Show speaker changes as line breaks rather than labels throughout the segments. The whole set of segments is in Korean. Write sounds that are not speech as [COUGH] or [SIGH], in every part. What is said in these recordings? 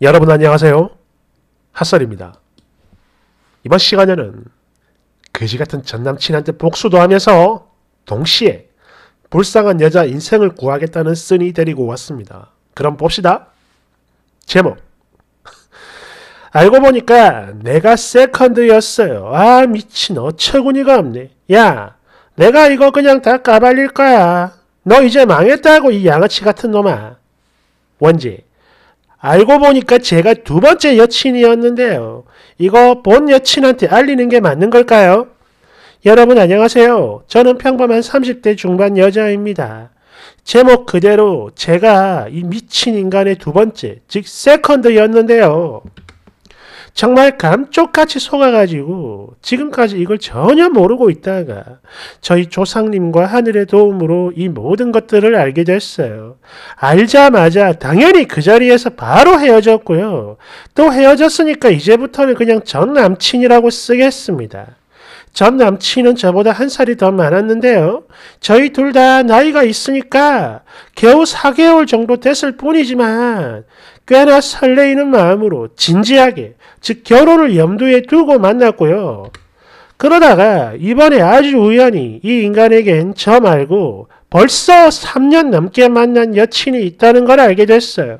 여러분 안녕하세요. 핫설입니다. 이번 시간에는 그지같은 전남친한테 복수도 하면서 동시에 불쌍한 여자 인생을 구하겠다는 쓴이 데리고 왔습니다. 그럼 봅시다. 제목 [LAUGHS] 알고 보니까 내가 세컨드였어요. 아 미친 어처구니가 없네. 야 내가 이거 그냥 다 까발릴 거야. 너 이제 망했다고 이 양아치 같은 놈아. 원지 알고 보니까 제가 두 번째 여친이었는데요. 이거 본 여친한테 알리는 게 맞는 걸까요? 여러분 안녕하세요. 저는 평범한 30대 중반 여자입니다. 제목 그대로 제가 이 미친 인간의 두 번째, 즉 세컨드였는데요. 정말 감쪽같이 속아가지고 지금까지 이걸 전혀 모르고 있다가 저희 조상님과 하늘의 도움으로 이 모든 것들을 알게 됐어요. 알자마자 당연히 그 자리에서 바로 헤어졌고요. 또 헤어졌으니까 이제부터는 그냥 전 남친이라고 쓰겠습니다. 전 남친은 저보다 한 살이 더 많았는데요. 저희 둘 다 나이가 있으니까 겨우 4개월 정도 됐을 뿐이지만 꽤나 설레이는 마음으로 진지하게, 즉 결혼을 염두에 두고 만났고요. 그러다가 이번에 아주 우연히 이 인간에겐 저 말고 벌써 3년 넘게 만난 여친이 있다는 걸 알게 됐어요.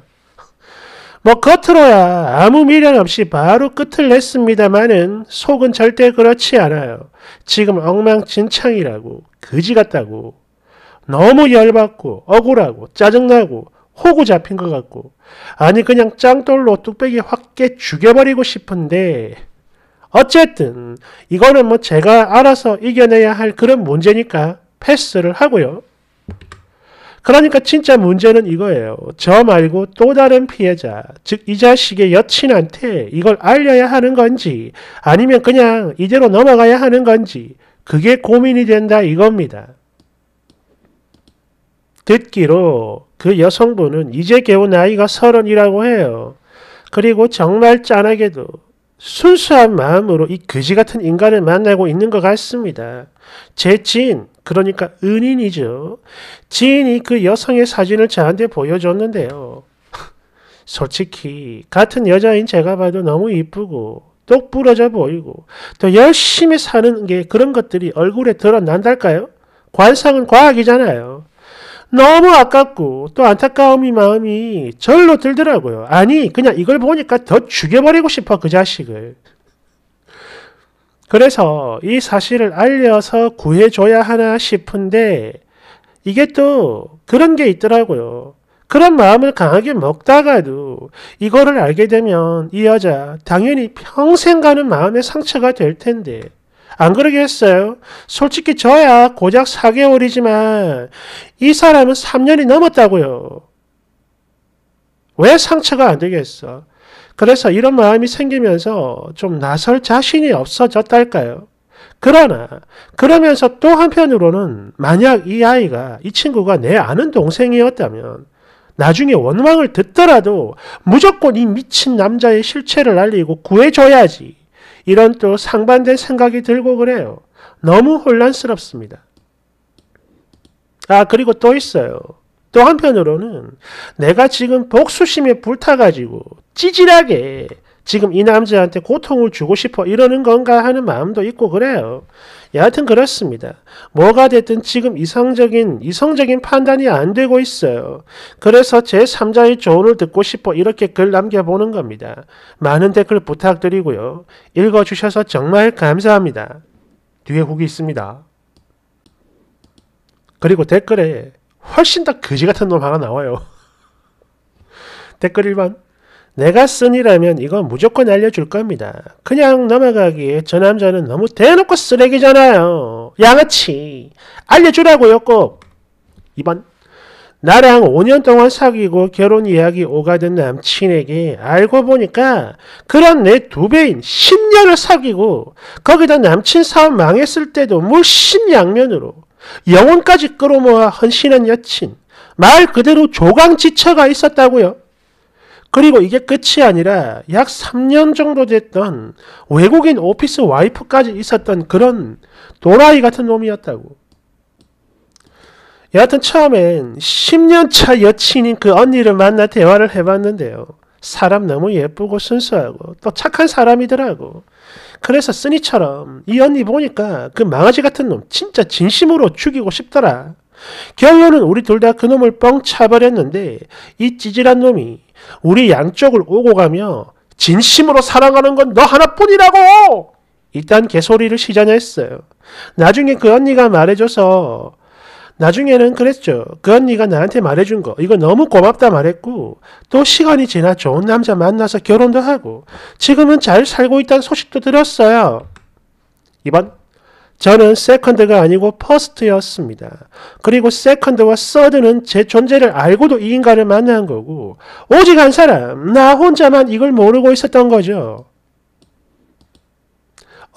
뭐 겉으로야 아무 미련 없이 바로 끝을 냈습니다마는 속은 절대 그렇지 않아요. 지금 엉망진창이라고 거지 같다고 너무 열받고 억울하고 짜증나고 호구 잡힌 것 같고 아니 그냥 짱돌로 뚝배기 확 깨 죽여버리고 싶은데 어쨌든 이거는 뭐 제가 알아서 이겨내야 할 그런 문제니까 패스를 하고요. 그러니까 진짜 문제는 이거예요. 저 말고 또 다른 피해자, 즉 이 자식의 여친한테 이걸 알려야 하는 건지 아니면 그냥 이대로 넘어가야 하는 건지 그게 고민이 된다 이겁니다. 듣기로 그 여성분은 이제 겨우 나이가 서른이라고 해요. 그리고 정말 짠하게도 순수한 마음으로 이 그지 같은 인간을 만나고 있는 것 같습니다. 제 친, 그러니까 은인이죠. 지인이 그 여성의 사진을 저한테 보여줬는데요. [LAUGHS] 솔직히 같은 여자인 제가 봐도 너무 이쁘고 똑부러져 보이고 또 열심히 사는 게 그런 것들이 얼굴에 드러난달까요? 관상은 과학이잖아요. 너무 아깝고 또 안타까움이 마음이 절로 들더라고요. 아니 그냥 이걸 보니까 더 죽여버리고 싶어 그 자식을. 그래서 이 사실을 알려서 구해줘야 하나 싶은데 이게 또 그런 게 있더라고요. 그런 마음을 강하게 먹다가도 이거를 알게 되면 이 여자 당연히 평생 가는 마음의 상처가 될 텐데 안 그러겠어요? 솔직히 저야 고작 4개월이지만 이 사람은 3년이 넘었다고요. 왜 상처가 안 되겠어? 그래서 이런 마음이 생기면서 좀 나설 자신이 없어졌달까요? 그러나 그러면서 또 한편으로는 만약 이 아이가 이 친구가 내 아는 동생이었다면 나중에 원망을 듣더라도 무조건 이 미친 남자의 실체를 알리고 구해줘야지 이런 또 상반된 생각이 들고 그래요. 너무 혼란스럽습니다. 아 그리고 또 있어요. 또 한편으로는 내가 지금 복수심에 불타가지고 찌질하게 지금 이 남자한테 고통을 주고 싶어 이러는 건가 하는 마음도 있고 그래요. 여하튼 그렇습니다. 뭐가 됐든 지금 이성적인 이성적인 판단이 안 되고 있어요. 그래서 제3자의 조언을 듣고 싶어 이렇게 글 남겨보는 겁니다. 많은 댓글 부탁드리고요. 읽어주셔서 정말 감사합니다. 뒤에 후기 있습니다. 그리고 댓글에 훨씬 더 거지 같은 놈 하나 나와요. [LAUGHS] 댓글 1번 내가 쓴이라면 이건 무조건 알려줄 겁니다. 그냥 넘어가기에 저 남자는 너무 대놓고 쓰레기잖아요. 양아치. 알려주라고요 꼭. 2번. 나랑 5년 동안 사귀고 결혼 이야기 오가던 남친에게 알고 보니까 그런 내 두 배인 10년을 사귀고 거기다 남친 사업 망했을 때도 물심양면으로 영혼까지 끌어모아 헌신한 여친 말 그대로 조강지처가 있었다고요. 그리고 이게 끝이 아니라 약 3년 정도 됐던 외국인 오피스 와이프까지 있었던 그런 도라이 같은 놈이었다고. 여하튼 처음엔 10년차 여친인 그 언니를 만나 대화를 해봤는데요. 사람 너무 예쁘고 순수하고 또 착한 사람이더라고. 그래서 쓰니처럼 이 언니 보니까 그 망아지 같은 놈 진짜 진심으로 죽이고 싶더라. 결론은 우리 둘 다 그놈을 뻥 차버렸는데 이 찌질한 놈이 우리 양쪽을 오고 가며 진심으로 사랑하는 건 너 하나뿐이라고! 일단 개소리를 시전했어요. 나중에 그 언니가 말해줘서 나중에는 그랬죠. 그 언니가 나한테 말해준 거 이거 너무 고맙다 말했고 또 시간이 지나 좋은 남자 만나서 결혼도 하고 지금은 잘 살고 있다는 소식도 들었어요. 이번 저는 세컨드가 아니고 퍼스트였습니다. 그리고 세컨드와 서드는 제 존재를 알고도 이 인간을 만난 거고 오직 한 사람, 나 혼자만 이걸 모르고 있었던 거죠.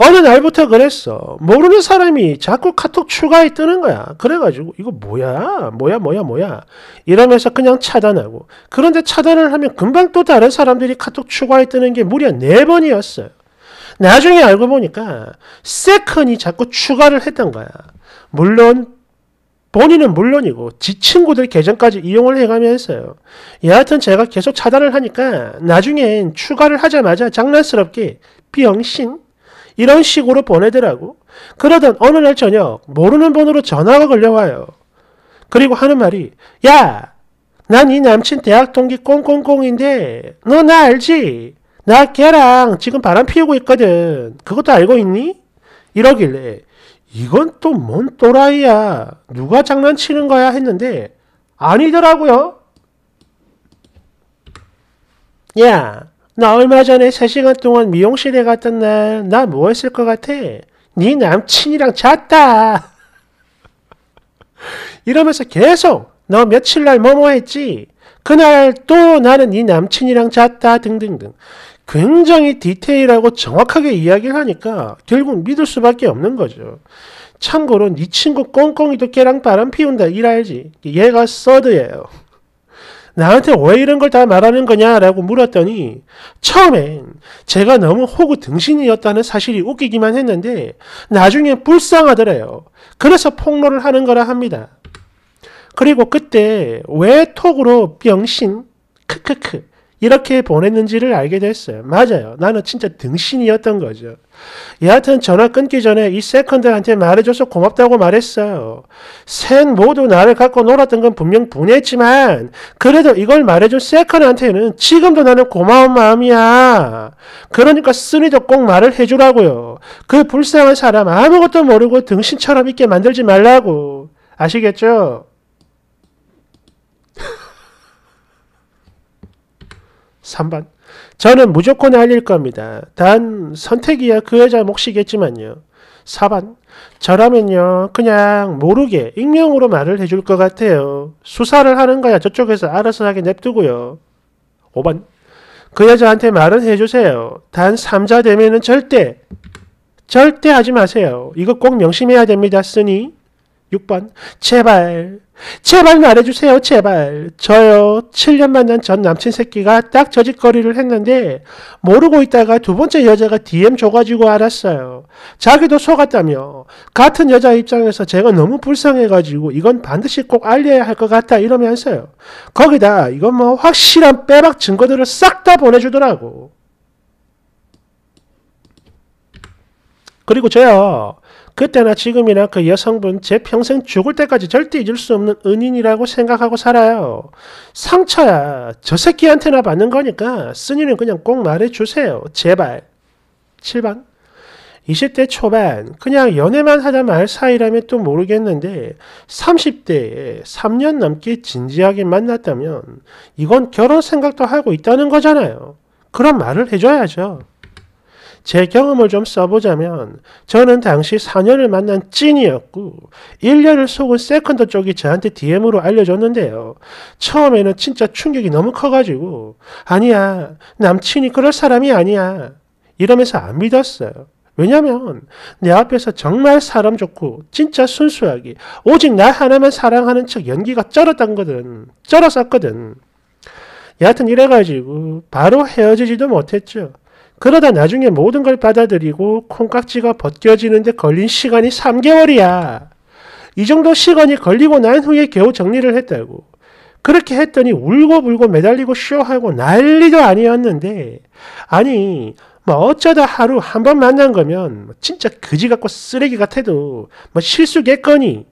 어느 날부터 그랬어. 모르는 사람이 자꾸 카톡 추가에 뜨는 거야. 그래가지고 이거 뭐야? 뭐야 뭐야 뭐야? 이러면서 그냥 차단하고 그런데 차단을 하면 금방 또 다른 사람들이 카톡 추가에 뜨는 게 무려 4번이었어요. 나중에 알고 보니까 세컨이 자꾸 추가를 했던 거야. 물론 본인은 물론이고 지 친구들 계정까지 이용을 해가며 했어요. 여하튼 제가 계속 차단을 하니까 나중엔 추가를 하자마자 장난스럽게 병신 이런 식으로 보내더라고. 그러던 어느 날 저녁 모르는 번호로 전화가 걸려와요. 그리고 하는 말이 야! 난 이 남친 대학 동기 꽁꽁꽁인데 너 나 알지? 나 걔랑 지금 바람 피우고 있거든. 그것도 알고 있니? 이러길래 이건 또 뭔 또라이야. 누가 장난치는 거야 했는데 아니더라고요. 야, 나 얼마 전에 3시간 동안 미용실에 갔던 날 나 뭐 했을 것 같아? 네 남친이랑 잤다. [LAUGHS] 이러면서 계속 너 며칠 날 뭐뭐 했지? 그날 또 나는 네 남친이랑 잤다 등등등. 굉장히 디테일하고 정확하게 이야기를 하니까 결국 믿을 수밖에 없는 거죠. 참고로 네 친구 꽁꽁이도 걔랑 바람 피운다 일알지. 얘가 서드예요. 나한테 왜 이런 걸 다 말하는 거냐라고 물었더니 처음엔 제가 너무 호구 등신이었다는 사실이 웃기기만 했는데 나중에 불쌍하더래요. 그래서 폭로를 하는 거라 합니다. 그리고 그때 왜 톡으로 병신 크크크 이렇게 보냈는지를 알게 됐어요. 맞아요. 나는 진짜 등신이었던 거죠. 여하튼 전화 끊기 전에 이 세컨드한테 말해줘서 고맙다고 말했어요. 셋 모두 나를 갖고 놀았던 건 분명 분했지만 그래도 이걸 말해준 세컨드한테는 지금도 나는 고마운 마음이야. 그러니까 쓰니도 꼭 말을 해주라고요. 그 불쌍한 사람 아무것도 모르고 등신처럼 있게 만들지 말라고. 아시겠죠? 3번. 저는 무조건 알릴 겁니다. 단 선택이야 그 여자 몫이겠지만요. 4번. 저라면요. 그냥 모르게 익명으로 말을 해줄 것 같아요. 수사를 하는 거야 저쪽에서 알아서 하게 냅두고요. 5번. 그 여자한테 말은 해주세요. 단 3자 되면은 절대 절대 하지 마세요. 이거 꼭 명심해야 됩니다. 쓰니 6번 제발 제발 말해주세요 제발 저요 7년 만난 전 남친 새끼가 딱 저짓거리를 했는데 모르고 있다가 두 번째 여자가 DM 줘가지고 알았어요 자기도 속았다며 같은 여자 입장에서 제가 너무 불쌍해가지고 이건 반드시 꼭 알려야 할 것 같다 이러면서요 거기다 이건 뭐 확실한 빼박 증거들을 싹 다 보내주더라고 그리고 저요 그때나 지금이나 그 여성분 제 평생 죽을 때까지 절대 잊을 수 없는 은인이라고 생각하고 살아요. 상처야. 저 새끼한테나 받는 거니까 쓴이는 그냥 꼭 말해주세요. 제발. 7번. 20대 초반 그냥 연애만 하다 말 사이라면 또 모르겠는데 30대에 3년 넘게 진지하게 만났다면 이건 결혼 생각도 하고 있다는 거잖아요. 그런 말을 해줘야죠. 제 경험을 좀 써보자면 저는 당시 4년을 만난 찐이었고 1년을 속은 세컨더 쪽이 저한테 DM으로 알려줬는데요. 처음에는 진짜 충격이 너무 커가지고 아니야 남친이 그럴 사람이 아니야 이러면서 안 믿었어요. 왜냐면 내 앞에서 정말 사람 좋고 진짜 순수하게 오직 나 하나만 사랑하는 척 연기가 쩔었던거든 쩔었었거든. 여하튼 이래가지고 바로 헤어지지도 못했죠. 그러다 나중에 모든 걸 받아들이고 콩깍지가 벗겨지는데 걸린 시간이 3개월이야. 이 정도 시간이 걸리고 난 후에 겨우 정리를 했다고. 그렇게 했더니 울고불고 매달리고 쇼하고 난리도 아니었는데 아니 뭐 어쩌다 하루 한 번 만난 거면 뭐 진짜 그지 같고 쓰레기 같아도 뭐 실수겠거니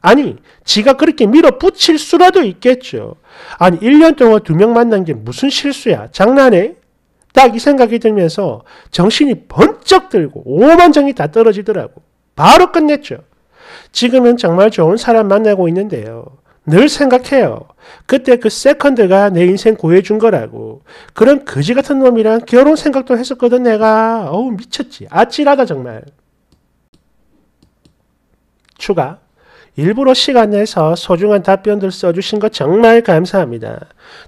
아니 지가 그렇게 밀어붙일 수라도 있겠죠 아니 1년 동안 두 명 만난 게 무슨 실수야 장난해? 딱이 생각이 들면서 정신이 번쩍 들고 오만정이 다 떨어지더라고. 바로 끝냈죠. 지금은 정말 좋은 사람 만나고 있는데요. 늘 생각해요. 그때 그 세컨드가 내 인생 구해준 거라고. 그런 거지 같은 놈이랑 결혼 생각도 했었거든 내가. 어우 미쳤지. 아찔하다 정말. 추가 일부러 시간 내서 소중한 답변들 써주신 거 정말 감사합니다.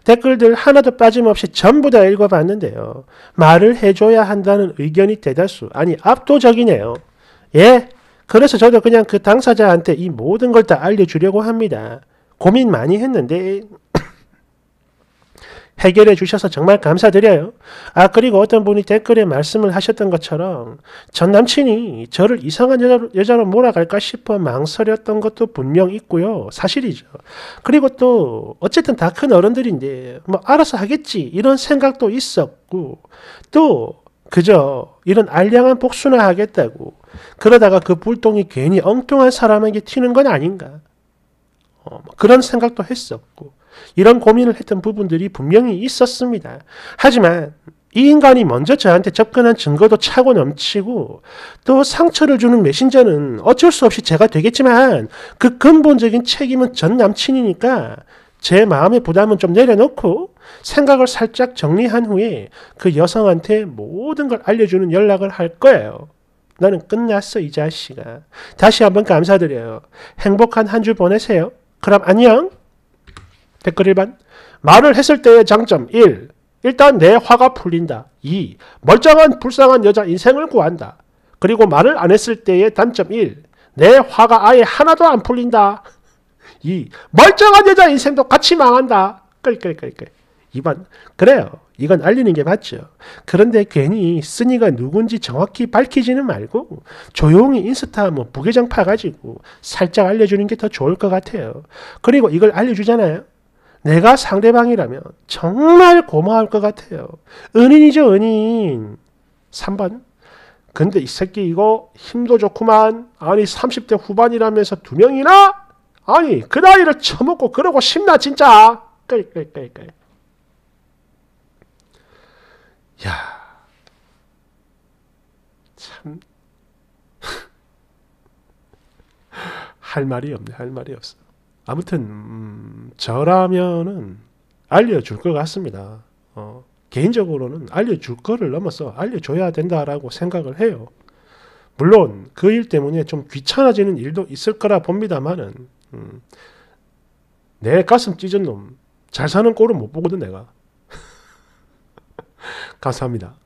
댓글들 하나도 빠짐없이 전부 다 읽어봤는데요. 말을 해줘야 한다는 의견이 대다수, 아니 압도적이네요. 예, 그래서 저도 그냥 그 당사자한테 이 모든 걸 다 알려주려고 합니다. 고민 많이 했는데 해결해 주셔서 정말 감사드려요. 아, 그리고 어떤 분이 댓글에 말씀을 하셨던 것처럼 전 남친이 저를 이상한 여자로, 여자로 몰아갈까 싶어 망설였던 것도 분명 있고요. 사실이죠. 그리고 또 어쨌든 다 큰 어른들인데 뭐 알아서 하겠지 이런 생각도 있었고 또 그저 이런 알량한 복수나 하겠다고 그러다가 그 불똥이 괜히 엉뚱한 사람에게 튀는 건 아닌가 어, 뭐 그런 생각도 했었고 이런 고민을 했던 부분들이 분명히 있었습니다. 하지만 이 인간이 먼저 저한테 접근한 증거도 차고 넘치고 또 상처를 주는 메신저는 어쩔 수 없이 제가 되겠지만 그 근본적인 책임은 전 남친이니까 제 마음의 부담은 좀 내려놓고 생각을 살짝 정리한 후에 그 여성한테 모든 걸 알려주는 연락을 할 거예요. 나는 끝났어, 이 자식아. 다시 한번 감사드려요. 행복한 한 주 보내세요. 그럼 안녕! 댓글 1번 말을 했을 때의 장점 1. 일단 내 화가 풀린다. 2. 멀쩡한 불쌍한 여자 인생을 구한다. 그리고 말을 안 했을 때의 단점 1. 내 화가 아예 하나도 안 풀린다. 2. [LAUGHS] 멀쩡한 여자 인생도 같이 망한다. 끌끌끌끌. 2번. 그래요. 이건 알리는 게 맞죠. 그런데 괜히 쓰니가 누군지 정확히 밝히지는 말고 조용히 인스타 뭐 부계정 파가지고 살짝 알려주는 게 더 좋을 것 같아요. 그리고 이걸 알려주잖아요. 내가 상대방이라면 정말 고마울 것 같아요. 은인이죠, 은인. 3번. 근데 이 새끼 이거 힘도 좋구만. 아니 30대 후반이라면서 두 명이나? 아니 그 나이를 처먹고 그러고 싶나 진짜. 끌끌끌끌. 야. 참. [LAUGHS] 할 말이 없네. 할 말이 없어. 아무튼 음, 저라면은 알려줄 것 같습니다. 어, 개인적으로는 알려줄 거를 넘어서 알려줘야 된다라고 생각을 해요. 물론 그 일 때문에 좀 귀찮아지는 일도 있을 거라 봅니다만은 음, 내 가슴 찢은 놈 잘 사는 꼴은 못 보거든 내가. [LAUGHS] 감사합니다.